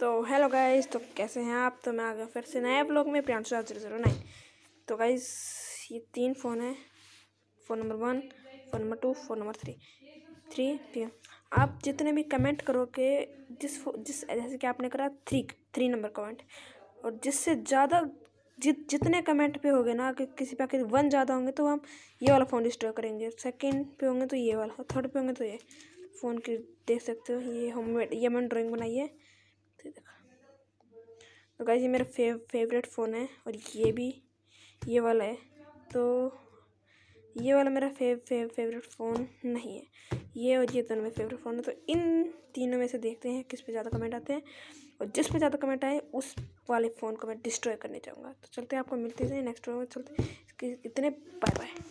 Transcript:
तो hello guys तो कैसे हैं आप तो मैं आ गया फिर से नया ब्लॉग में प्रियांशु जीरो जीरो नाइन तो गाइस ये तीन फ़ोन है phone number one phone number two phone number three three three आप जितने भी कमेंट करोगे जिस जिस जैसे कि आपने करा थ्री थ्री नंबर कमेंट और जिससे ज़्यादा जित जितने कमेंट पे होंगे ना कि किसी पे आखिर वन ज़्यादा होंगे तो हम ये वाला फ़ोन डिस्ट्रॉय करेंगे सेकंड पे होंगे तो ये वाला थर्ड पे होंगे तो ये फ़ोन की देख सकते हो ये होम मेड ये मैंने ड्राइंग बनाई है तो देखा तो गाइज ये मेरा फे, फेवरेट फ़ोन है और ये भी ये वाला है तो ये वाला मेरा फे, फे, फेवरेट फ़ोन नहीं है ये और ये दोनों मेरे फेवरेट फ़ोन है तो इन तीनों में से देखते हैं किस पे ज़्यादा कमेंट आते हैं और जिस पे ज़्यादा कमेंट आए उस वाले फ़ोन को मैं डिस्ट्रॉय करने जाऊँगा तो चलते हैं आपको मिलते हैं नेक्स्ट वीडियो में चलते इतने बाय बाय